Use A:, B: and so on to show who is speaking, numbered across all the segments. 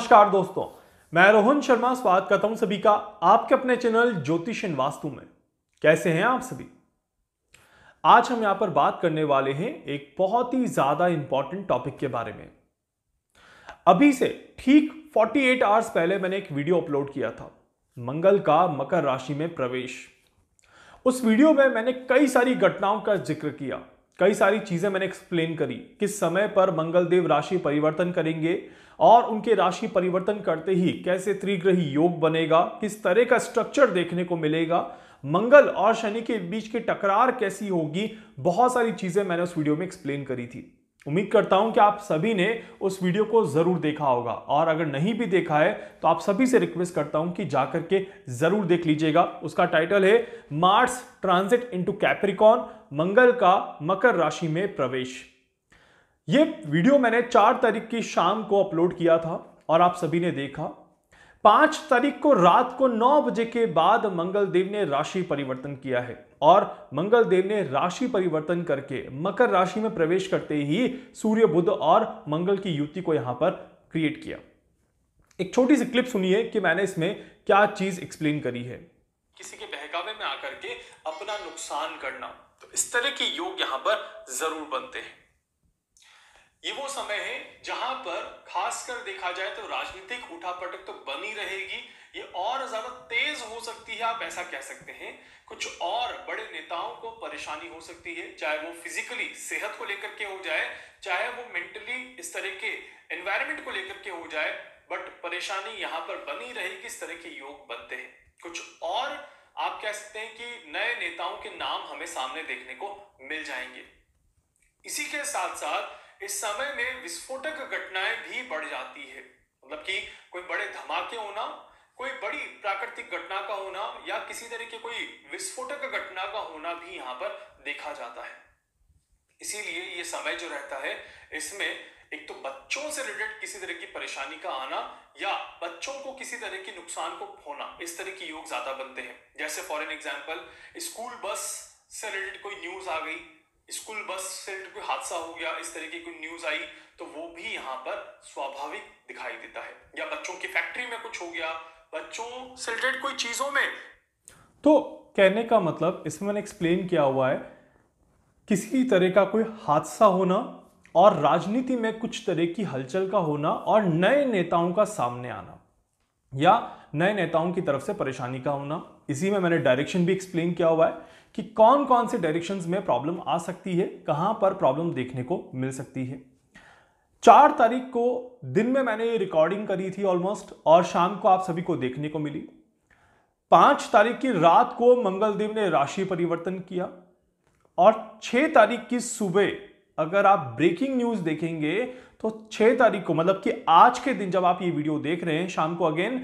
A: नमस्कार दोस्तों मैं रोहन शर्मा स्वागत करता हूं सभी का आपके अपने चैनल ज्योतिष इन वास्तु में कैसे हैं आप सभी आज हम यहां पर बात करने वाले हैं एक बहुत ही ज्यादा इंपॉर्टेंट टॉपिक के बारे में अभी से ठीक 48 आवर्स पहले मैंने एक वीडियो अपलोड किया था मंगल का मकर राशि में प्रवेश उस वीडियो में मैंने कई सारी घटनाओं का जिक्र किया कई सारी चीजें मैंने एक्सप्लेन करी किस समय पर मंगलदेव राशि परिवर्तन करेंगे और उनके राशि परिवर्तन करते ही कैसे त्रिग्रही योग बनेगा किस तरह का स्ट्रक्चर देखने को मिलेगा मंगल और शनि के बीच की टकरार कैसी होगी बहुत सारी चीजें मैंने उस वीडियो में एक्सप्लेन करी थी उम्मीद करता हूं कि आप सभी ने उस वीडियो को जरूर देखा होगा और अगर नहीं भी देखा है तो आप सभी से रिक्वेस्ट करता हूं कि जाकर के जरूर देख लीजिएगा उसका टाइटल है मार्स ट्रांजिट इनटू कैप्रिकॉन मंगल का मकर राशि में प्रवेश ये वीडियो मैंने चार तारीख की शाम को अपलोड किया था और आप सभी ने देखा पांच तारीख को रात को नौ बजे के बाद मंगल देव ने राशि परिवर्तन किया है और मंगल देव ने राशि परिवर्तन करके मकर राशि में प्रवेश करते ही सूर्य बुद्ध और मंगल की युति को यहां पर क्रिएट किया एक छोटी सी क्लिप सुनिए कि मैंने इसमें क्या चीज एक्सप्लेन करी है किसी के बहकावे में आकर के अपना नुकसान करना तो इस तरह के योग यहां पर जरूर बनते हैं ये वो समय है जहां पर खासकर देखा जाए तो राजनीतिक उठापटक तो बनी रहेगी ये और ज्यादा तेज हो सकती है आप ऐसा कह सकते हैं कुछ और बड़े नेताओं को परेशानी हो सकती है चाहे वो फिजिकली सेहत को लेकर के हो जाए चाहे वो मेंटली इस तरह के एनवायरमेंट को लेकर के हो जाए बट परेशानी यहां पर बनी रहेगी इस तरह के योग बनते हैं कुछ और आप कह सकते हैं कि नए नेताओं के नाम हमें सामने देखने को मिल जाएंगे इसी के साथ साथ इस समय में विस्फोटक घटनाएं भी बढ़ जाती है मतलब कि कोई बड़े धमाके होना कोई बड़ी प्राकृतिक घटना का होना या किसी तरह की कोई विस्फोटक घटना का होना भी यहाँ पर देखा जाता है इसीलिए ये समय जो रहता है इसमें एक तो बच्चों से रिलेटेड किसी तरह की परेशानी का आना या बच्चों को किसी तरह के नुकसान को होना इस तरह के योग ज्यादा बनते हैं जैसे for an example school bus से रिलेटेड कोई न्यूज आ गई स्कूल बस से कोई हादसा हो गया इस तरह की कोई न्यूज आई तो वो भी यहाँ पर स्वाभाविक दिखाई देता है या बच्चों की फैक्ट्री में कुछ हो गया बच्चों से रिलेटेड कोई चीजों में तो कहने का मतलब इसमें मैंने एक्सप्लेन किया हुआ है किसी तरह का कोई हादसा होना और राजनीति में कुछ तरह की हलचल का होना और नए नेताओं का सामने आना या नए नेताओं की तरफ से परेशानी का होना इसी में मैंने डायरेक्शन भी एक्सप्लेन किया हुआ है कि कौन कौन से डायरेक्शंस में प्रॉब्लम आ सकती है कहां पर प्रॉब्लम देखने को मिल सकती है चार तारीख को दिन में मैंने रिकॉर्डिंग करी थी ऑलमोस्ट और शाम को आप सभी को देखने को मिली पांच तारीख की रात को मंगलदेव ने राशि परिवर्तन किया और छह तारीख की सुबह अगर आप ब्रेकिंग न्यूज देखेंगे तो छह तारीख को मतलब कि आज के दिन जब आप ये वीडियो देख रहे हैं शाम को अगेन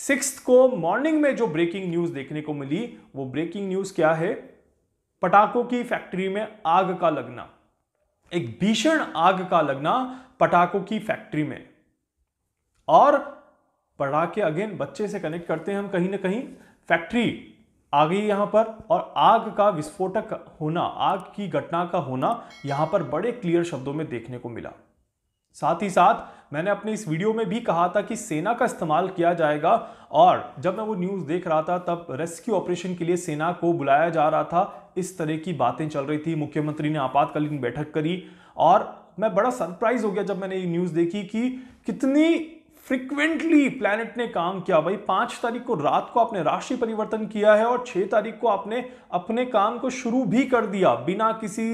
A: सिक्स को मॉर्निंग में जो ब्रेकिंग न्यूज देखने को मिली वो ब्रेकिंग न्यूज क्या है पटाखों की फैक्ट्री में आग का लगना एक भीषण आग का लगना पटाखों की फैक्ट्री में और पटाखे अगेन बच्चे से कनेक्ट करते हैं हम कहीं ना कहीं फैक्ट्री आ गई यहां पर और आग का विस्फोटक होना आग की घटना का होना यहां पर बड़े क्लियर शब्दों में देखने को मिला साथ ही साथ मैंने अपने इस वीडियो में भी कहा था कि सेना का इस्तेमाल किया जाएगा और जब मैं वो न्यूज़ देख रहा था तब रेस्क्यू ऑपरेशन के लिए सेना को बुलाया जा रहा था इस तरह की बातें चल रही थी मुख्यमंत्री ने आपातकालीन बैठक करी और मैं बड़ा सरप्राइज हो गया जब मैंने ये न्यूज़ देखी कि कितनी फ्रिक्वेंटली प्लानट ने काम किया भाई पाँच तारीख को रात को आपने राशि परिवर्तन किया है और छः तारीख को आपने अपने काम को शुरू भी कर दिया बिना किसी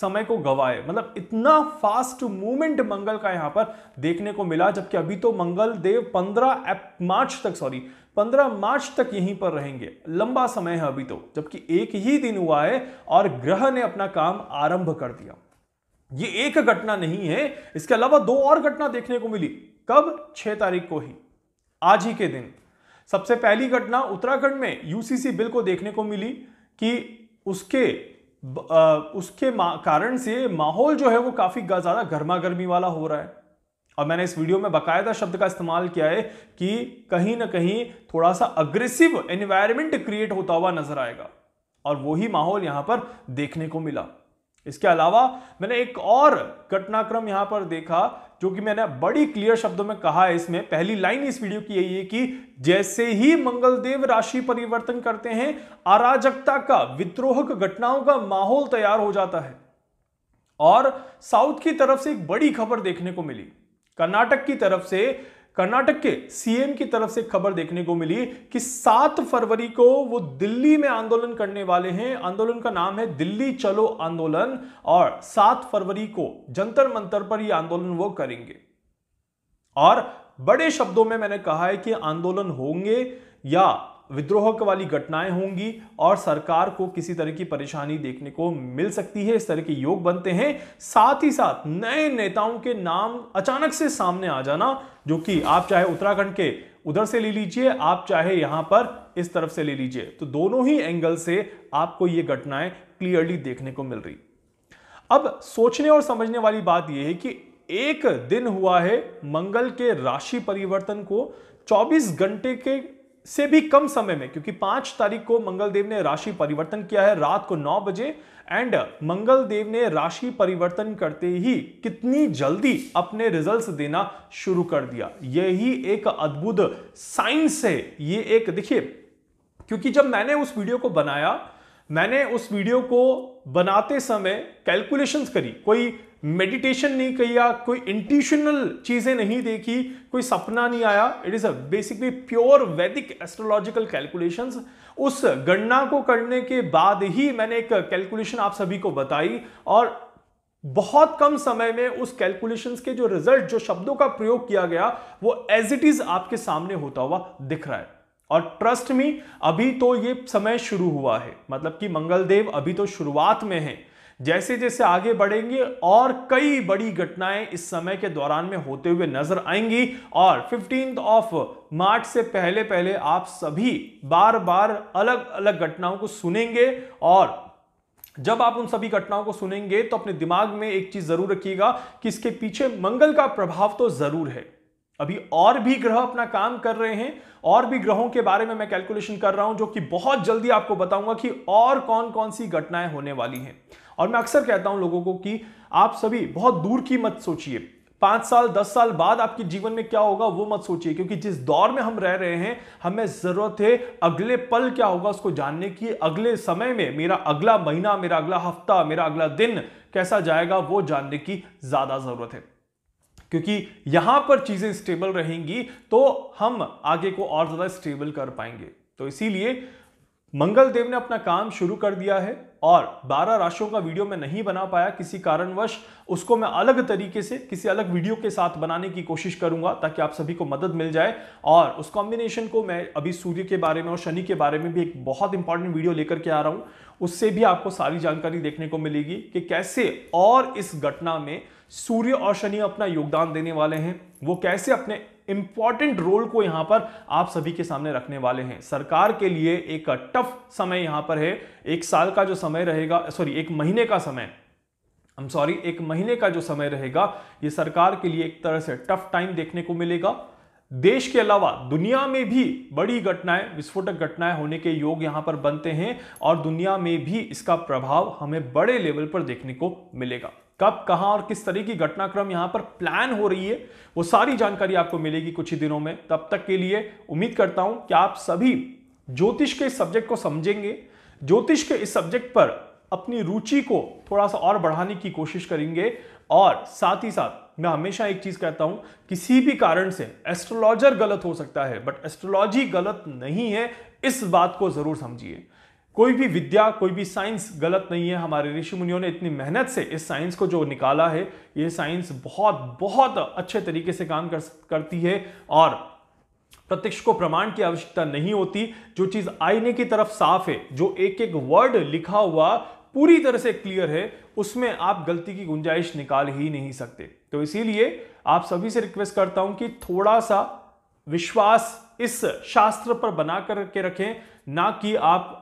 A: समय को गवाए मतलब इतना फास्ट मूवमेंट मंगल का यहां पर देखने को मिला जबकि अभी तो मंगल देव 15 मार्च तक सॉरी 15 मार्च तक यहीं पर रहेंगे लंबा समय है अभी तो जबकि एक ही दिन हुआ है और ग्रह ने अपना काम आरंभ कर दिया ये एक घटना नहीं है इसके अलावा दो और घटना देखने को मिली कब छह तारीख को ही आज ही के दिन सबसे पहली घटना उत्तराखंड में यूसीसी बिल को देखने को मिली कि उसके उसके कारण से माहौल जो है वो काफ़ी ज़्यादा गर्मा गर्मी वाला हो रहा है और मैंने इस वीडियो में बकायदा शब्द का इस्तेमाल किया है कि कहीं ना कहीं थोड़ा सा अग्रेसिव एनवायरमेंट क्रिएट होता हुआ नजर आएगा और वही माहौल यहां पर देखने को मिला इसके अलावा मैंने एक और घटनाक्रम यहां पर देखा जो कि मैंने बड़ी क्लियर शब्दों में कहा है इसमें पहली लाइन इस वीडियो की यही है कि जैसे ही मंगलदेव राशि परिवर्तन करते हैं अराजकता का विद्रोहक घटनाओं का माहौल तैयार हो जाता है और साउथ की तरफ से एक बड़ी खबर देखने को मिली कर्नाटक की तरफ से कर्नाटक के सीएम की तरफ से खबर देखने को मिली कि 7 फरवरी को वो दिल्ली में आंदोलन करने वाले हैं आंदोलन का नाम है दिल्ली चलो आंदोलन और 7 फरवरी को जंतर मंतर पर ये आंदोलन वो करेंगे और बड़े शब्दों में मैंने कहा है कि आंदोलन होंगे या विद्रोह वाली घटनाएं होंगी और सरकार को किसी तरह की परेशानी देखने को मिल सकती है इस तरह के योग बनते हैं साथ ही साथ नए नेताओं के नाम अचानक से सामने आ जाना जो कि आप चाहे उत्तराखंड के उधर से ले लीजिए आप चाहे यहां पर इस तरफ से ले लीजिए तो दोनों ही एंगल से आपको ये घटनाएं क्लियरली देखने को मिल रही अब सोचने और समझने वाली बात यह है कि एक दिन हुआ है मंगल के राशि परिवर्तन को 24 घंटे के से भी कम समय में क्योंकि पांच तारीख को मंगलदेव ने राशि परिवर्तन किया है रात को नौ बजे एंड मंगलदेव ने राशि परिवर्तन करते ही कितनी जल्दी अपने रिजल्ट्स देना शुरू कर दिया यही एक अद्भुत साइंस है ये एक देखिए क्योंकि जब मैंने उस वीडियो को बनाया मैंने उस वीडियो को बनाते समय कैलकुलेशंस करी कोई मेडिटेशन नहीं किया कोई इंट्यूशनल चीज़ें नहीं देखी कोई सपना नहीं आया it is a basically pure Vedic astrological calculations उस गणना को करने के बाद ही मैंने एक कैलकुलेशन आप सभी को बताई और बहुत कम समय में उस कैलकुलेशंस के जो रिजल्ट जो शब्दों का प्रयोग किया गया वो एज इट इज़ आपके सामने होता हुआ दिख रहा है और ट्रस्ट में अभी तो ये समय शुरू हुआ है मतलब कि मंगलदेव अभी तो शुरुआत में है जैसे जैसे आगे बढ़ेंगे और कई बड़ी घटनाएं इस समय के दौरान में होते हुए नजर आएंगी और फिफ्टींथ ऑफ मार्च से पहले पहले आप सभी बार बार अलग अलग घटनाओं को सुनेंगे और जब आप उन सभी घटनाओं को सुनेंगे तो अपने दिमाग में एक चीज जरूर रखिएगा कि इसके पीछे मंगल का प्रभाव तो जरूर है अभी और भी ग्रह अपना काम कर रहे हैं और भी ग्रहों के बारे में मैं कैलकुलेशन कर रहा हूं जो कि बहुत जल्दी आपको बताऊंगा कि और कौन कौन सी घटनाएं होने वाली हैं और मैं अक्सर कहता हूं लोगों को कि आप सभी बहुत दूर की मत सोचिए पांच साल दस साल बाद आपके जीवन में क्या होगा वो मत सोचिए क्योंकि जिस दौर में हम रह रहे हैं हमें जरूरत है अगले पल क्या होगा उसको जानने की अगले समय में मेरा अगला महीना मेरा अगला हफ्ता मेरा अगला दिन कैसा जाएगा वो जानने की ज्यादा जरूरत है क्योंकि यहां पर चीजें स्टेबल रहेंगी तो हम आगे को और ज्यादा स्टेबल कर पाएंगे तो इसीलिए मंगल देव ने अपना काम शुरू कर दिया है और 12 राशियों का वीडियो मैं नहीं बना पाया किसी कारणवश उसको मैं अलग तरीके से किसी अलग वीडियो के साथ बनाने की कोशिश करूंगा ताकि आप सभी को मदद मिल जाए और उस कॉम्बिनेशन को मैं अभी सूर्य के बारे में और शनि के बारे में भी एक बहुत इंपॉर्टेंट वीडियो लेकर के आ रहा हूं उससे भी आपको सारी जानकारी देखने को मिलेगी कि कैसे और इस घटना में सूर्य और शनि अपना योगदान देने वाले हैं वो कैसे अपने इंपॉर्टेंट रोल को यहां पर आप सभी के सामने रखने वाले हैं सरकार के लिए एक टफ समय यहां पर है एक साल का जो समय रहेगा सॉरी एक महीने का समय सॉरी एक महीने का जो समय रहेगा ये सरकार के लिए एक तरह से टफ टाइम देखने को मिलेगा देश के अलावा दुनिया में भी बड़ी घटनाएं विस्फोटक घटनाएं होने के योग यहां पर बनते हैं और दुनिया में भी इसका प्रभाव हमें बड़े लेवल पर देखने को मिलेगा कब कहां और किस तरह की घटनाक्रम यहां पर प्लान हो रही है वो सारी जानकारी आपको मिलेगी कुछ ही दिनों में तब तक के लिए उम्मीद करता हूं कि आप सभी ज्योतिष के इस सब्जेक्ट को समझेंगे ज्योतिष के इस सब्जेक्ट पर अपनी रुचि को थोड़ा सा और बढ़ाने की कोशिश करेंगे और साथ ही साथ मैं हमेशा एक चीज कहता हूं किसी भी कारण से एस्ट्रोलॉजर गलत हो सकता है बट एस्ट्रोलॉजी गलत नहीं है इस बात को जरूर समझिए कोई भी विद्या कोई भी साइंस गलत नहीं है हमारे ऋषि मुनियों ने इतनी मेहनत से इस साइंस को जो निकाला है ये साइंस बहुत बहुत अच्छे तरीके से काम कर करती है और प्रत्यक्ष को प्रमाण की आवश्यकता नहीं होती जो चीज आईने की तरफ साफ है जो एक एक वर्ड लिखा हुआ पूरी तरह से क्लियर है उसमें आप गलती की गुंजाइश निकाल ही नहीं सकते तो इसीलिए आप सभी से रिक्वेस्ट करता हूं कि थोड़ा सा विश्वास इस शास्त्र पर बना करके रखें ना कि आप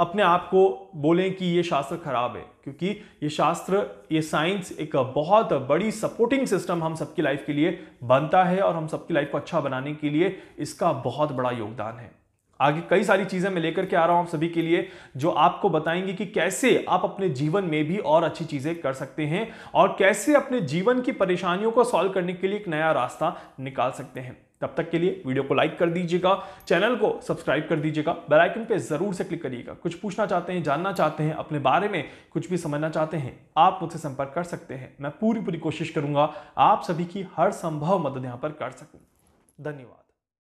A: अपने आप को बोलें कि ये शास्त्र खराब है क्योंकि ये शास्त्र ये साइंस एक बहुत बड़ी सपोर्टिंग सिस्टम हम सबकी लाइफ के लिए बनता है और हम सबकी लाइफ को अच्छा बनाने के लिए इसका बहुत बड़ा योगदान है आगे कई सारी चीज़ें मैं लेकर के आ रहा हूँ आप सभी के लिए जो आपको बताएंगे कि कैसे आप अपने जीवन में भी और अच्छी चीज़ें कर सकते हैं और कैसे अपने जीवन की परेशानियों को सॉल्व करने के लिए एक नया रास्ता निकाल सकते हैं तब तक के लिए वीडियो को लाइक कर दीजिएगा चैनल को सब्सक्राइब कर दीजिएगा बेल आइकन पे ज़रूर से क्लिक करिएगा कुछ पूछना चाहते हैं जानना चाहते हैं अपने बारे में कुछ भी समझना चाहते हैं आप मुझसे संपर्क कर सकते हैं मैं पूरी पूरी कोशिश करूंगा आप सभी की हर संभव मदद यहाँ पर कर सकूँ धन्यवाद